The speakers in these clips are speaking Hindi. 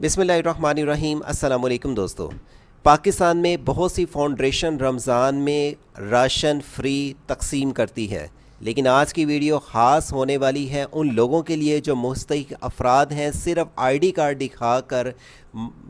बिसमीम अल्लाम दोस्तों पाकिस्तान में बहुत सी फाउंडेशन रमज़ान में राशन फ्री तकसीम करती है लेकिन आज की वीडियो ख़ास होने वाली है उन लोगों के लिए जो मुस्तक अफराद हैं सिर्फ आईडी कार्ड दिखा कर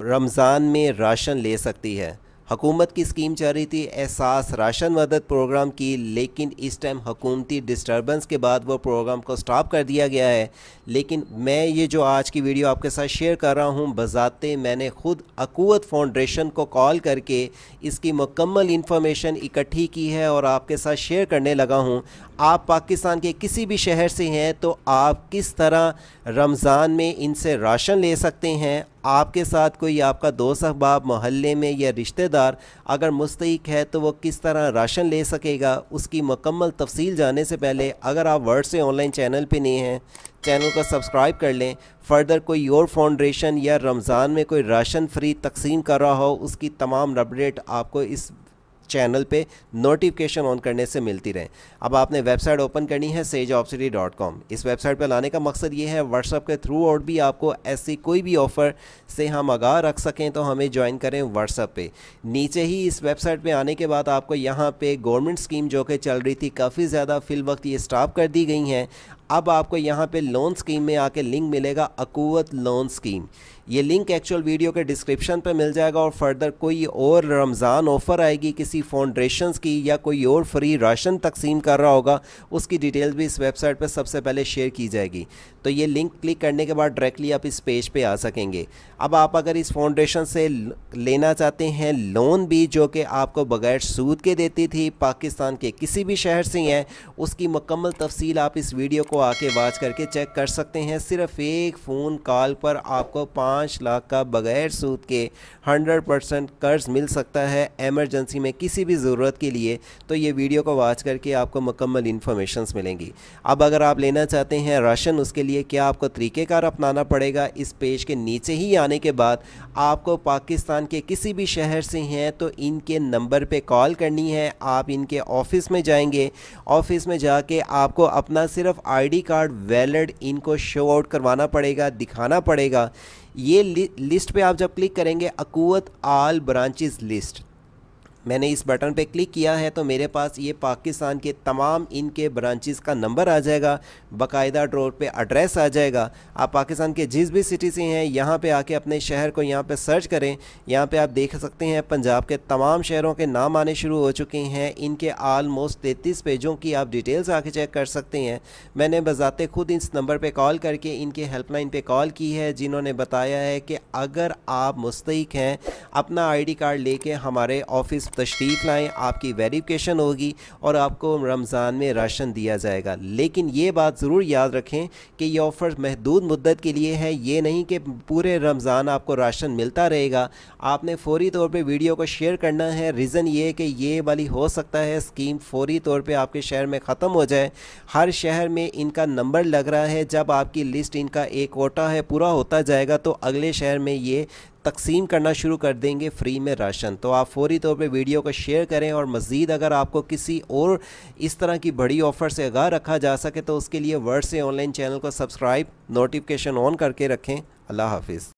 रमज़ान में राशन ले सकती है हुकूमत की स्कीम चल रही थी एहसास राशन मदद प्रोग्राम की लेकिन इस टाइम हकूमती डिस्टर्बेंस के बाद वो प्रोग्राम को स्टॉप कर दिया गया है लेकिन मैं ये जो आज की वीडियो आपके साथ शेयर कर रहा हूँ बज़ाते मैंने ख़ुद अकूत फाउंडेशन को कॉल करके इसकी मुकम्मल इन्फॉर्मेशन इकट्ठी की है और आपके साथ शेयर करने लगा हूँ आप पाकिस्तान के किसी भी शहर से हैं तो आप किस तरह रमज़ान में इनसे राशन ले सकते हैं आपके साथ कोई आपका दोस्त अहबाब मोहल्ले में या रिश्तेदार अगर मुस्तक है तो वो किस तरह राशन ले सकेगा उसकी मकम्मल तफसील जाने से पहले अगर आप वर्ड से ऑनलाइन चैनल पे नहीं हैं चैनल को सब्सक्राइब कर लें फर्दर कोई और फाउंडेशन या रमज़ान में कोई राशन फ्री तकसीम कर रहा हो उसकी तमाम अपडेट आपको इस चैनल पे नोटिफिकेशन ऑन करने से मिलती रहे अब आपने वेबसाइट ओपन करनी है सेज इस वेबसाइट पर लाने का मकसद ये है व्हाट्सअप के थ्रू और भी आपको ऐसी कोई भी ऑफ़र से हम आगाह रख सकें तो हमें ज्वाइन करें व्हाट्सअप पे नीचे ही इस वेबसाइट पे आने के बाद आपको यहाँ पे गवर्नमेंट स्कीम जो कि चल रही थी काफ़ी ज़्यादा फिल वक्त ये स्टाप कर दी गई हैं अब आपको यहाँ पे लोन स्कीम में आके लिंक मिलेगा अकूवत लोन स्कीम ये लिंक एक्चुअल वीडियो के डिस्क्रिप्शन पे मिल जाएगा और फर्दर कोई और रमज़ान ऑफ़र आएगी किसी फाउंडेशन की या कोई और फ्री राशन तकसीम कर रहा होगा उसकी डिटेल्स भी इस वेबसाइट पर सबसे पहले शेयर की जाएगी तो ये लिंक क्लिक करने के बाद डायरेक्टली आप इस पेज पे आ सकेंगे अब आप अगर इस फाउंडेशन से लेना चाहते हैं लोन भी जो कि आपको बगैर सूद के देती थी पाकिस्तान के किसी भी शहर से हैं उसकी मुकम्मल तफसील आप इस वीडियो को आके वाच करके चेक कर सकते हैं सिर्फ एक फ़ोन कॉल पर आपको पाँच लाख का बगैर सूद के हंड्रेड परसेंट कर्ज मिल सकता है एमरजेंसी में किसी भी ज़रूरत के लिए तो ये वीडियो को वाच करके आपको मकम्मल इन्फॉर्मेशन मिलेंगी अब अगर आप लेना चाहते हैं राशन उसके लिए क्या आपको तरीक़ेकार अपनाना पड़ेगा इस पेज के नीचे ही आने के बाद आपको पाकिस्तान के किसी भी शहर से हैं तो इनके नंबर पर कॉल करनी है आप इनके ऑफ़िस में जाएंगे ऑफ़िस में जाके आपको अपना सिर्फ आई आईडी कार्ड वैलिड इनको शो आउट करवाना पड़ेगा दिखाना पड़ेगा ये लि, लिस्ट पे आप जब क्लिक करेंगे अकूत आल ब्रांचेस लिस्ट मैंने इस बटन पे क्लिक किया है तो मेरे पास ये पाकिस्तान के तमाम इनके ब्रांचेस का नंबर आ जाएगा बाकायदा ड्रोर पे एड्रेस आ जाएगा आप पाकिस्तान के जिस भी सिटी से हैं यहाँ पे आके अपने शहर को यहाँ पे सर्च करें यहाँ पे आप देख सकते हैं पंजाब के तमाम शहरों के नाम आने शुरू हो चुके हैं इनके आलमोस्ट तैंतीस पेजों की आप डिटेल्स आके चेक कर सकते हैं मैंने बजाते खुद इस नंबर पर कॉल करके इनके हेल्पलाइन पर कॉल की है जिन्होंने बताया है कि अगर आप मुस्तक हैं अपना आई कार्ड ले हमारे ऑफिस तशरीफ़ लाएँ आपकी वेरीफिकेशन होगी और आपको रमज़ान में राशन दिया जाएगा लेकिन ये बात ज़रूर याद रखें कि ये ऑफ़र महदूद मुद्दत के लिए है ये नहीं कि पूरे रमज़ान आपको राशन मिलता रहेगा आपने फ़ौरी तौर पर वीडियो को शेयर करना है रीज़न ये कि ये वाली हो सकता है स्कीम फ़ौरी तौर पर आपके शहर में ख़त्म हो जाए हर शहर में इनका नंबर लग रहा है जब आपकी लिस्ट इनका एक कोटा है पूरा होता जाएगा तो अगले शहर में ये तकसीम करना शुरू कर देंगे फ्री में राशन तो आप फौरी तौर पर वीडियो को शेयर करें और मज़ीद अगर आपको किसी और इस तरह की बड़ी ऑफ़र से आगाह रखा जा सके तो उसके लिए वर्ड से ऑनलाइन चैनल को सब्सक्राइब नोटिफिकेशन ऑन करके रखें अल्लाह हाफिज़